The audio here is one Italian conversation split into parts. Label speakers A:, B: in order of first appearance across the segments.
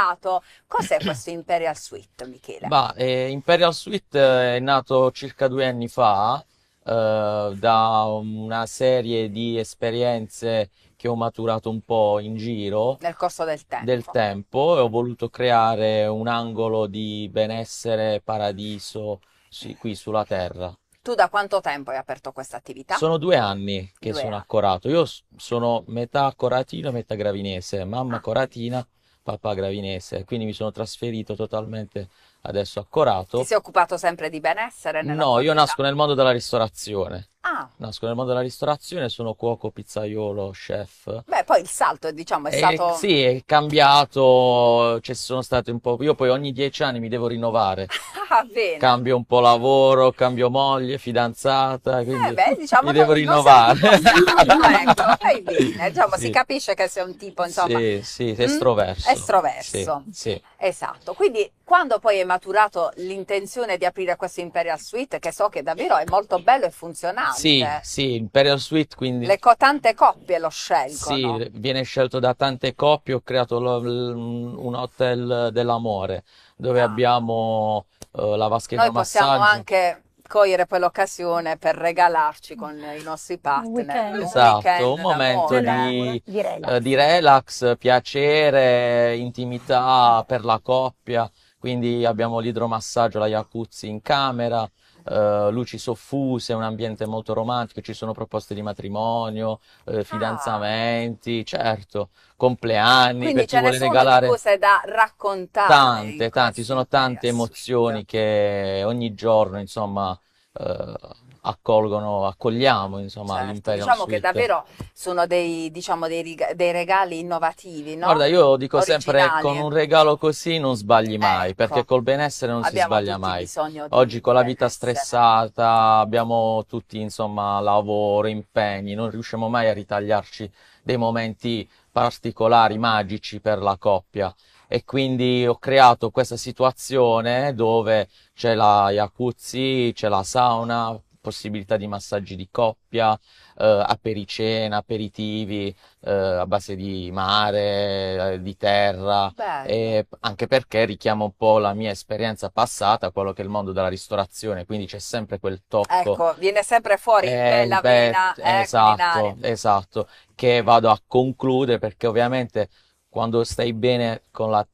A: nominato. Cos'è questo Imperial Suite, Michele? Bah,
B: eh, Imperial Suite eh, è nato circa due anni fa eh, da una serie di esperienze che ho maturato un po' in giro
A: nel corso del tempo. del
B: tempo e ho voluto creare un angolo di benessere paradiso sì, qui sulla terra.
A: Tu da quanto tempo hai aperto questa attività? Sono
B: due anni che due sono anni. accorato. Io sono metà coratino e metà gravinese, mamma ah. accoratina, papà gravinese, quindi mi sono trasferito totalmente adesso accorato. Corato. Ti sei
A: occupato sempre di benessere? no, comunità. io nasco
B: nel mondo della ristorazione. Ah. Nasco nel mondo della ristorazione, sono cuoco, pizzaiolo, chef.
A: Beh, poi il salto, diciamo, è e, stato... Sì,
B: è cambiato, cioè, ci cioè, sono state un po'... Io poi ogni dieci anni mi devo rinnovare. Ah, bene. Cambio un po' lavoro, cambio moglie, fidanzata, eh, quindi eh beh,
A: diciamo mi devo rinnovare. ecco, fai bene. Diciamo, sì. si capisce che sei un tipo, insomma... Sì,
B: sì, mm? estroverso. Mm, estroverso. Sì, sì.
A: Esatto. Quindi, quando poi è maturato l'intenzione di aprire questo Imperial Suite, che so che davvero è molto bello e funzionale. Sì,
B: sì, Imperial Suite quindi... Le
A: co- tante coppie lo scelgono.
B: Sì, viene scelto da tante coppie, ho creato lo, l- un hotel dell'amore, dove ah. abbiamo uh, la vaschetta Noi massaggio. possiamo
A: anche cogliere poi l'occasione per regalarci con i nostri partner un esatto, weekend un momento di, di, relax.
B: Eh, di relax, piacere, intimità per la coppia. Quindi abbiamo l'idromassaggio, la jacuzzi in camera, eh, luci soffuse, un ambiente molto romantico, ci sono proposte di matrimonio, eh, ah. fidanzamenti, certo, compleanni, Quindi per chi vuole regalare. cose
A: da raccontare. Tante,
B: tante, ci sono tante emozioni che ogni giorno, insomma, eh, accolgono, accogliamo insomma certo, l'Imperium Diciamo Suite. che davvero
A: sono dei, diciamo, dei, dei regali innovativi, no? Guarda, io dico Originali. sempre con eh. un
B: regalo così non sbagli eh, mai, ecco. perché col benessere non abbiamo si sbaglia mai. Oggi con la vita benessere. stressata abbiamo tutti insomma lavoro, impegni, non riusciamo mai a ritagliarci dei momenti particolari, magici per la coppia e quindi ho creato questa situazione dove c'è la jacuzzi, c'è la sauna, possibilità di massaggi di coppia, eh, apericena, aperitivi eh, a base di mare, eh, di terra, anche perché richiamo un po' la mia esperienza passata, quello che è il mondo della ristorazione, quindi c'è sempre quel tocco. Ecco,
A: viene sempre fuori eh, eh la vina. Eh, esatto, culinare.
B: esatto, che vado a concludere perché ovviamente quando stai bene con, la,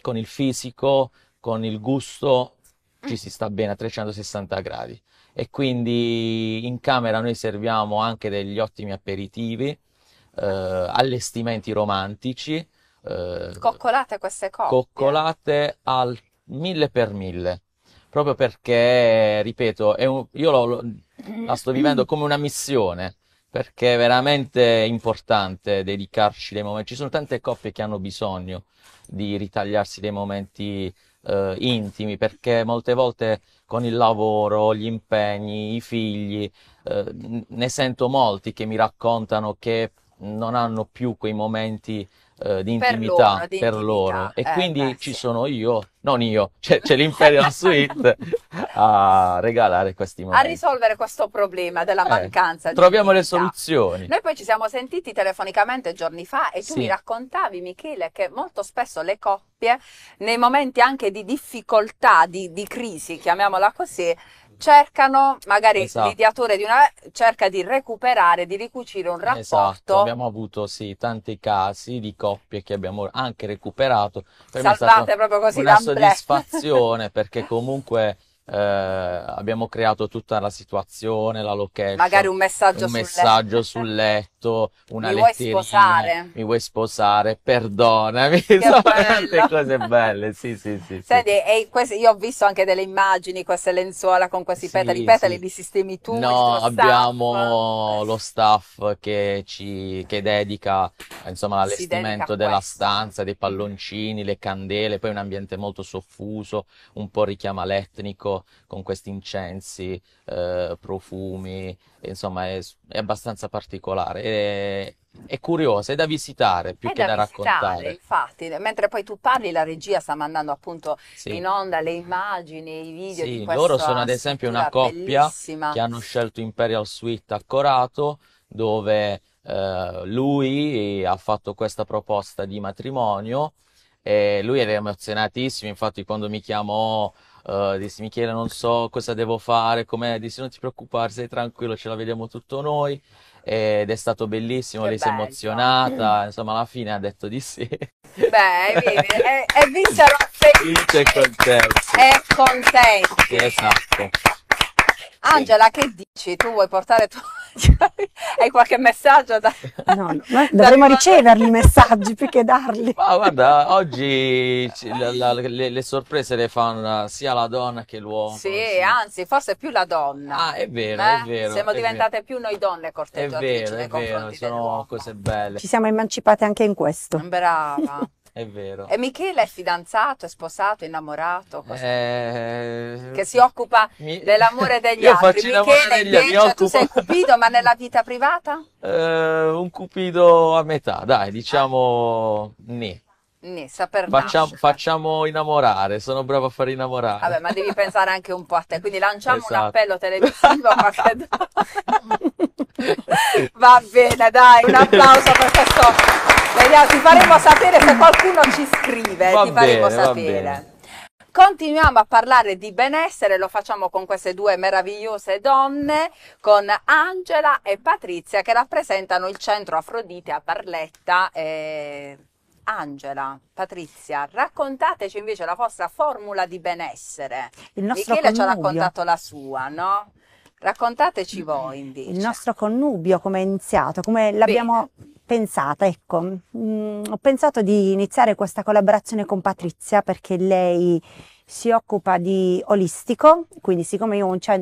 B: con il fisico, con il gusto, ci si sta bene a 360 gradi. E quindi in camera noi serviamo anche degli ottimi aperitivi, eh, allestimenti romantici. Eh,
A: coccolate queste cose.
B: Coccolate al mille per mille proprio perché, ripeto, un, io lo, lo, la sto vivendo come una missione perché è veramente importante dedicarci dei momenti. Ci sono tante coppie che hanno bisogno di ritagliarsi dei momenti eh, intimi, perché molte volte con il lavoro, gli impegni, i figli, eh, ne sento molti che mi raccontano che non hanno più quei momenti eh, di intimità per loro, per loro. e eh, quindi beh, ci sì. sono io, non io, c'è, cioè, c'è l'Imperial Suite a regalare questi momenti. A
A: risolvere questo problema della eh, di Troviamo
B: le soluzioni.
A: Noi poi ci siamo sentiti telefonicamente giorni fa e tu sì. mi raccontavi, Michele, che molto spesso le coppie, nei momenti anche di difficoltà, di, di crisi, chiamiamola così, cercano, magari esatto. il litiatore di una, cerca di recuperare, di ricucire un esatto, rapporto.
B: Esatto, abbiamo avuto sì, tanti casi di coppie che abbiamo anche recuperato. Per Salvate proprio così una soddisfazione perché comunque eh, abbiamo creato tutta la situazione, la location. Magari un messaggio, un sul, messaggio letto. sul letto scritto una mi letterina. Mi vuoi sposare? Mi vuoi sposare? Perdonami. Che Sono tante cose belle, sì, sì, sì.
A: Senti, sì. E queste, io ho visto anche delle immagini, queste lenzuola con questi sì, petali, petali, li sistemi tu? No, abbiamo
B: staff. lo staff che ci, che dedica, insomma, all'allestimento della stanza, dei palloncini, le candele, poi un ambiente molto soffuso, un po' richiama l'etnico, con questi incensi, eh, profumi, insomma è, è abbastanza particolare è curiosa, è da visitare più è che da, da visitare, raccontare.
A: Infatti, mentre poi tu parli, la regia sta mandando appunto sì. in onda le immagini, i video sì, di questo. Loro sono ad esempio una coppia bellissima. che hanno
B: scelto Imperial Suite a Corato, dove eh, lui eh, ha fatto questa proposta di matrimonio e lui era emozionatissimo, infatti quando mi chiamò Uh, dissi Michele non so cosa devo fare, com'è, dissi non ti preoccupare, sei tranquillo, ce la vediamo tutto noi ed è stato bellissimo, che lei bello. si è emozionata, insomma alla fine ha detto di sì.
A: Beh, è, vinta la
B: felice. Vince contento.
A: È contento.
B: Esatto.
A: Angela, sì. che dici? Tu vuoi portare tua hai qualche messaggio da... No, no. dovremmo riceverli i messaggi più che darli. Ma
B: guarda, oggi la, la, le, le, sorprese le fanno sia la donna che l'uomo. Sì,
A: sì, anzi, forse più la donna. Ah, è vero, eh? è vero. Siamo è diventate vero. più noi donne corteggiatrici. È vero, è vero,
B: sono cose belle. Ci siamo
A: emancipate anche in questo. Brava.
B: È vero. E
A: Michele è fidanzato, è sposato, innamorato?
B: Eh... Che si
A: occupa mi... dell'amore degli Io altri. Faccio Michele degli... invece, occupo... tu sei cupido, ma nella vita privata?
B: Eh, un cupido a metà, dai, diciamo ah. ne.
A: Ne, saper facciamo,
B: facciamo, innamorare, sono bravo a fare innamorare. Vabbè,
A: ma devi pensare anche un po' a te, quindi lanciamo esatto. un appello televisivo. che... Va bene, dai, un applauso per questo allora ti faremo sapere se qualcuno ci scrive, va ti faremo sapere. Continuiamo a parlare di benessere, lo facciamo con queste due meravigliose donne, con Angela e Patrizia che rappresentano il centro Afrodite a Barletta. E... Eh, Angela, Patrizia, raccontateci invece la vostra formula di benessere. Il nostro Michele connubio. ci ha raccontato la sua, no? Raccontateci voi invece. Il nostro connubio, come è iniziato, come l'abbiamo... Bene pensata, ecco, mh, mm, ho pensato di iniziare questa collaborazione con
B: Patrizia perché lei si occupa di olistico, quindi siccome io ho un centro